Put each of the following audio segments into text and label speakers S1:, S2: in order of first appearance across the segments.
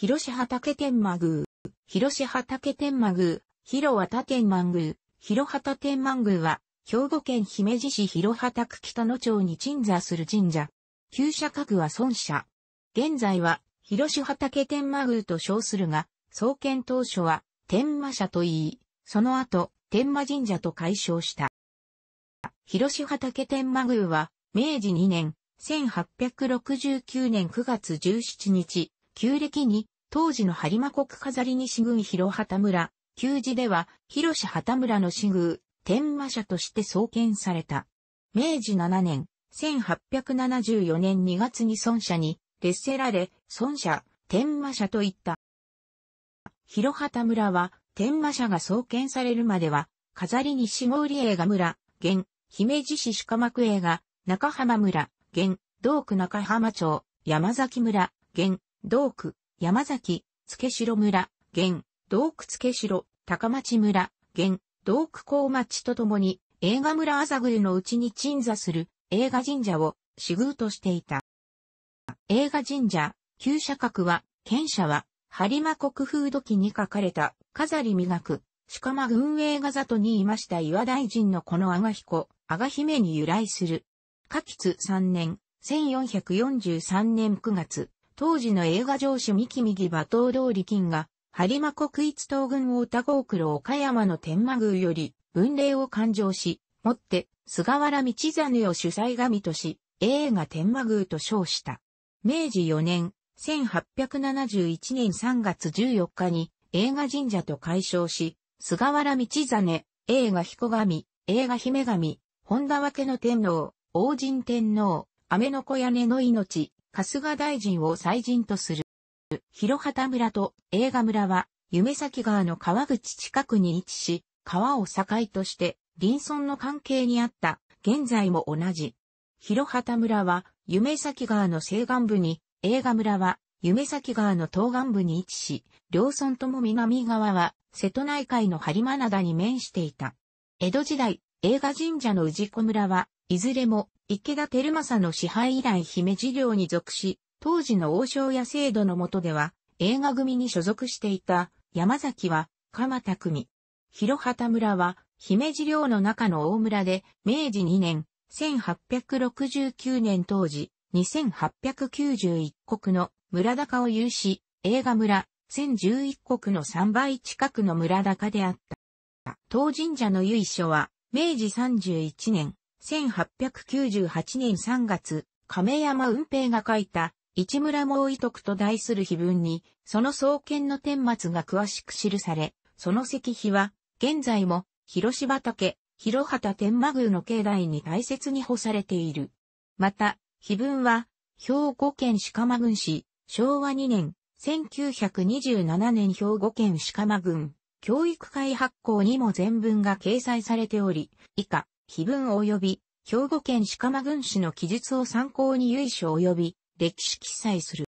S1: 広志畑天満宮、広志畑天満宮、広畑天満宮、広畑天満宮は、兵庫県姫路市広畑区北野町に鎮座する神社。旧社格は孫社。現在は、広志畑天満宮と称するが、創建当初は、天満社と言い、その後、天満神社と改称した。広志畑天満宮は、明治2年、1869年9月17日、旧暦に、当時の播磨国飾り西軍広畑村、旧字では、広畑村の市宮、天馬社として創建された。明治7年、1874年2月に孫社に、列せられ、孫社、天馬社といった。広畑村は、天馬社が創建されるまでは、飾り西郡映画村、現、姫路市鹿幕映画、中浜村、現、道区中浜町、山崎村、現、道区、山崎、付城村、現、道区付城、高町村、現、道区高町とともに、映画村ぐるのうちに鎮座する映画神社を死遇としていた。映画神社、旧社格は、県社は、播磨国風土記に書かれた、飾り磨く、鹿間軍営画里にいました岩大臣のこの阿賀彦、阿賀姫に由来する。下吉3年、1443年9月、当時の映画上司三木右馬頭通り金が、播磨国一東軍を歌合黒岡山の天満宮より、文霊を勘定し、もって、菅原道真を主催神とし、映画天満宮と称した。明治4年、1871年3月14日に、映画神社と解消し、菅原道真、映画彦神、映画姫神、本田分けの天皇、王神天皇、雨の子屋根の命、春日大臣を祭人とする。広畑村と映画村は、夢崎川の川口近くに位置し、川を境として、林村の関係にあった、現在も同じ。広畑村は、夢崎川の西岸部に、映画村は、夢崎川の東岸部に位置し、両村とも南側は、瀬戸内海の播磨灘に面していた。江戸時代、映画神社の氏子村は、いずれも池田照政の支配以来姫事業に属し、当時の王将や制度の下では、映画組に所属していた山崎は鎌田組。広畑村は姫路領の中の大村で、明治2年、1869年当時、2891国の村高を有し、映画村、1011国の3倍近くの村高であった。当神社の由緒は、明治31年、1898年3月、亀山運平が書いた、市村毛威徳と題する碑文に、その創建の天末が詳しく記され、その石碑は、現在も、広芝岳、広畑天満宮の境内に大切に保されている。また、碑文は、兵庫県鹿間郡市、昭和2年、1927年兵庫県鹿間郡、教育会発行にも全文が掲載されており、以下、碑文及び、兵庫県鹿間郡市の記述を参考に由緒及び、歴史記載する。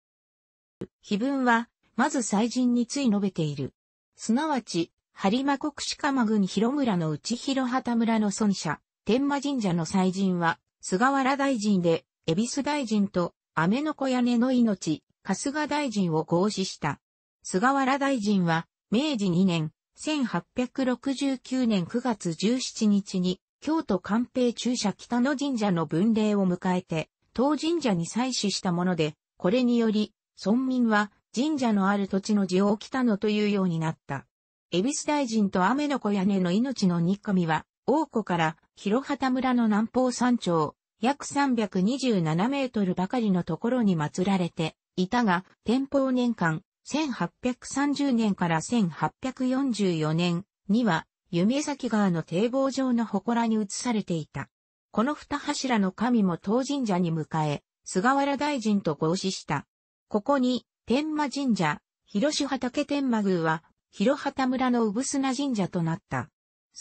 S1: 碑文は、まず祭神につい述べている。すなわち、播磨国鹿間郡広村の内広畑村の尊者、天馬神社の祭神は、菅原大臣で、恵比寿大臣と、雨の小屋根の命、春日大臣を合祀した。菅原大臣は、明治2年、1869年9月17日に、京都官兵中社北野神社の分霊を迎えて、当神社に採取したもので、これにより、村民は神社のある土地の地を北野というようになった。恵比寿大臣と雨の子屋根の命の煮込みは、王子から広畑村の南方山頂、約327メートルばかりのところに祀られていたが、天保年間、1830年から1844年には、弓崎川の堤防上の祠に移されていた。この二柱の神も当神社に迎え、菅原大臣と合祀した。ここに、天満神社、広志畑天満宮は、広畑村の産砂神社となった。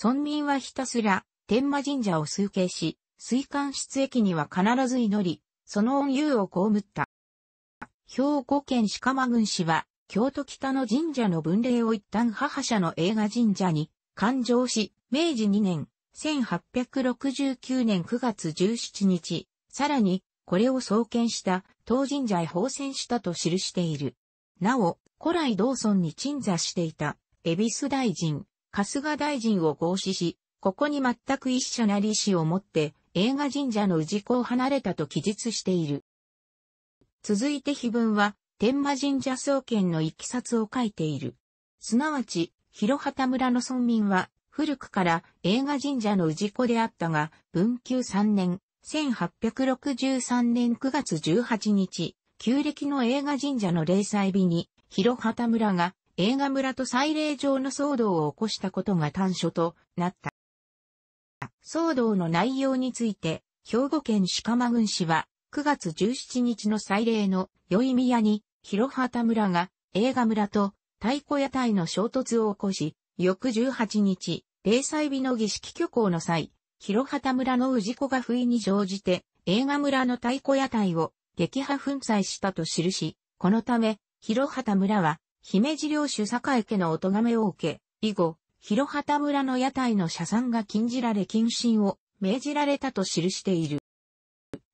S1: 村民はひたすら、天満神社を崇敬し、水管室駅には必ず祈り、その恩優を被った。兵庫県鹿間郡市は、京都北の神社の分霊を一旦母社の映画神社に勘定し、明治2年、1869年9月17日、さらに、これを創建した東神社へ奉仙したと記している。なお、古来道村に鎮座していた、恵比寿大臣、春日大臣を合祀し、ここに全く一緒なり子を持って、映画神社の氏子を離れたと記述している。続いて碑文は、天馬神社創建のいきさを書いている。すなわち、広畑村の村民は、古くから映画神社の氏子であったが、文久3年、1863年9月18日、旧暦の映画神社の霊祭日に、広畑村が映画村と祭礼場の騒動を起こしたことが短所となった。騒動の内容について、兵庫県鹿間郡市は、9月17日の祭礼の宵宮に、広畑村が映画村と太鼓屋台の衝突を起こし、翌18日、零細日の儀式挙行の際、広畑村の氏子が不意に乗じて、映画村の太鼓屋台を撃破粉砕したと記し、このため、広畑村は、姫路領主坂井家のお咎めを受け、以後、広畑村の屋台の社参が禁じられ謹慎を命じられたと記している。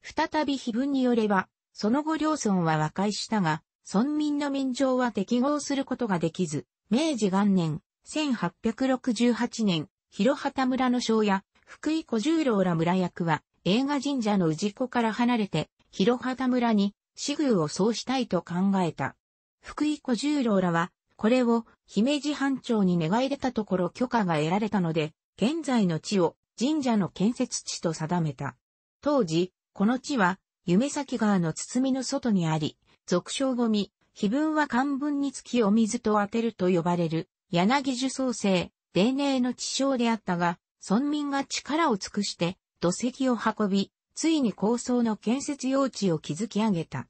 S1: 再び碑文によれば、その後両村は和解したが、村民の民情は適合することができず、明治元年、1868年、広畑村の庄屋、福井小十郎ら村役は、映画神社の氏子から離れて、広畑村に、死宮をそうしたいと考えた。福井小十郎らは、これを姫路藩庁に願い出たところ許可が得られたので、現在の地を神社の建設地と定めた。当時、この地は、夢咲川の包みの外にあり、俗称ゴミ、碑文は漢文につきお水と当てると呼ばれる、柳樹創生、泥寧の地称であったが、村民が力を尽くして、土石を運び、ついに高層の建設用地を築き上げた。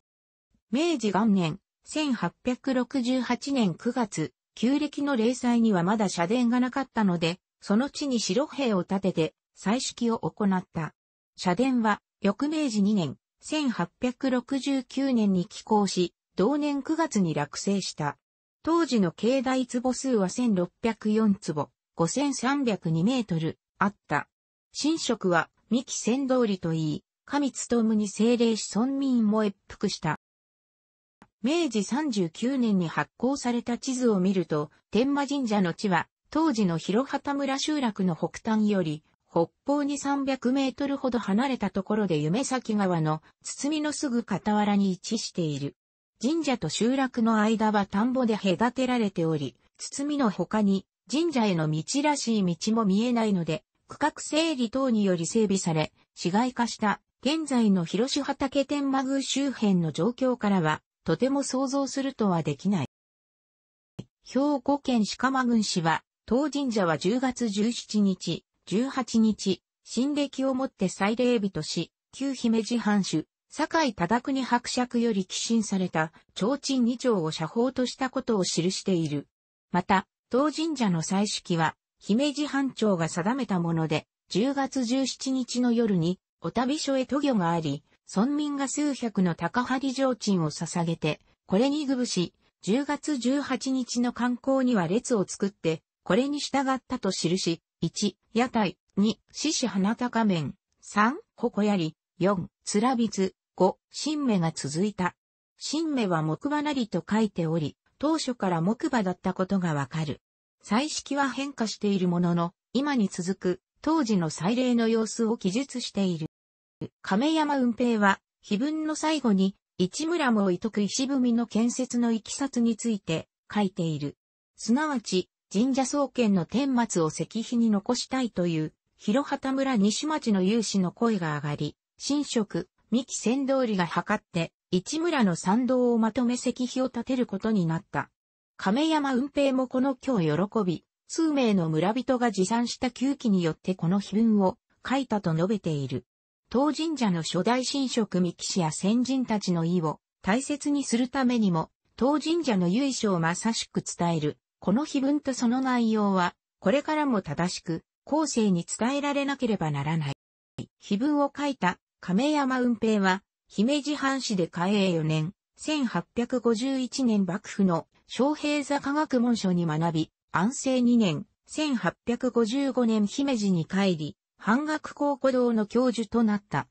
S1: 明治元年、1868年9月、旧暦の零細にはまだ社殿がなかったので、その地に白兵を建てて、彩式を行った。社殿は、翌明治2年、1869年に寄港し、同年9月に落成した。当時の境内壺数は1604坪、5302メートル、あった。神職は、三木仙通りといい、上務に精霊し村民も越服した。明治39年に発行された地図を見ると、天馬神社の地は、当時の広畑村集落の北端より、北方に300メートルほど離れたところで夢先川のみのすぐ傍らに位置している。神社と集落の間は田んぼで隔てられており、みの他に神社への道らしい道も見えないので、区画整理等により整備され、市街化した現在の広島畑天満宮周辺の状況からは、とても想像するとはできない。兵庫県鹿間郡市は、当神社は10月17日、18日、新暦をもって祭礼日とし、旧姫路藩主、酒井忠国伯爵より寄進された、提灯二丁を社宝としたことを記している。また、当神社の祭式は、姫路藩長が定めたもので、10月17日の夜に、お旅所へ渡御があり、村民が数百の高張提灯を捧げて、これにぐぶし、10月18日の観光には列を作って、これに従ったと記し、1、屋台。2、獅子花高面。3、こやり。4、つらびつ。5、新芽が続いた。新芽は木馬なりと書いており、当初から木馬だったことがわかる。彩色は変化しているものの、今に続く当時の祭礼の様子を記述している。亀山運平は、碑文の最後に、市村もいとく石踏みの建設のいきさつについて書いている。すなわち、神社創建の天末を石碑に残したいという、広畑村西町の有志の声が上がり、神職、三木千通りが図って、市村の参道をまとめ石碑を建てることになった。亀山運平もこの今日喜び、数名の村人が持参した旧記によってこの碑文を書いたと述べている。当神社の初代神職三木氏や先人たちの意を大切にするためにも、当神社の由緒をまさしく伝えるこの碑文とその内容は、これからも正しく、後世に伝えられなければならない。碑文を書いた亀山雲平は、姫路藩士で嘉永4年、1851年幕府の昌平座科学文書に学び、安政2年、1855年姫路に帰り、半額高古堂の教授となった。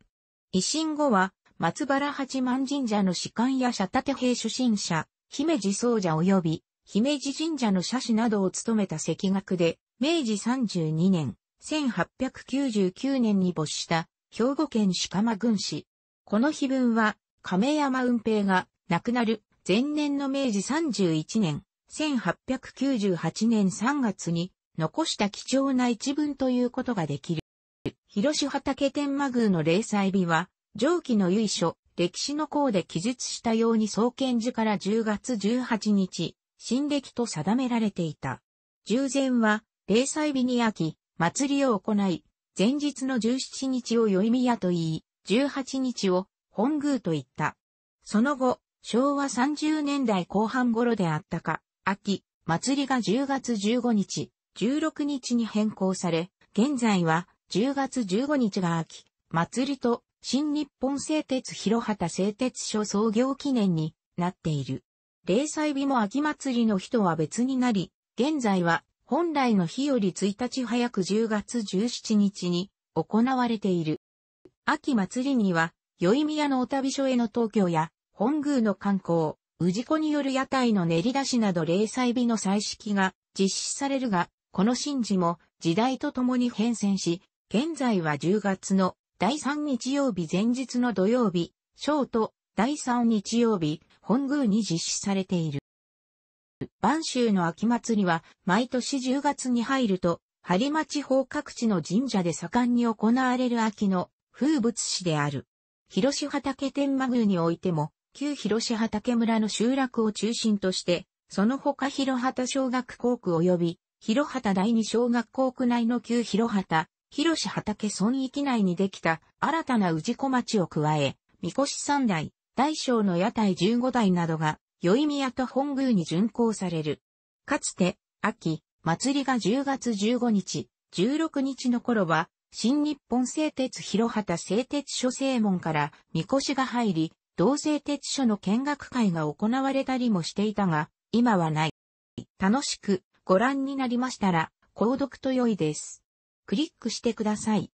S1: 維新後は、松原八幡神社の士官や社立兵出身者、姫路僧者及び姫路神社の社史などを務めた赤学で、明治32年、1899年に没した、兵庫県鹿間郡市。この碑文は、亀山運平が亡くなる前年の明治31年、1898年3月に残した貴重な一文ということができる。広島畑天満宮の霊祭日は、上記の由緒、歴史の項で記述したように創建時から10月18日、新暦と定められていた。従前は、例祭日に秋、祭りを行い、前日の17日を宵宮と言い、18日を本宮と言った。その後、昭和30年代後半頃であったか、秋、祭りが10月15日、16日に変更され、現在は10月15日が秋、祭りと新日本製鉄広畑製鉄所創業記念になっている。零祭日も秋祭りの日とは別になり、現在は本来の日より1日早く10月17日に行われている。秋祭りには、宵宮のお旅所への東京や、本宮の観光、氏子による屋台の練り出しなど零祭日の祭式が実施されるが、この神事も時代とともに変遷し、現在は10月の第3日曜日前日の土曜日、ショート第3日曜日本宮に実施されている。晩州の秋祭りは毎年10月に入ると、播磨地方各地の神社で盛んに行われる秋の風物詩である。広志畑天満宮においても、旧広志畑村の集落を中心として、その他広畑小学校区及び、広畑第二小学校区内の旧広畑、広志畑村域内にできた新たな氏子町を加え、三越三代、大小の屋台15台などが、宵宮と本宮に巡行される。かつて、秋、祭りが10月15日、16日の頃は、新日本製鉄広畑製鉄所正門から、みこしが入り、同製鉄所の見学会が行われたりもしていたが、今はない。楽しくご覧になりましたら、購読と良いです。クリックしてください。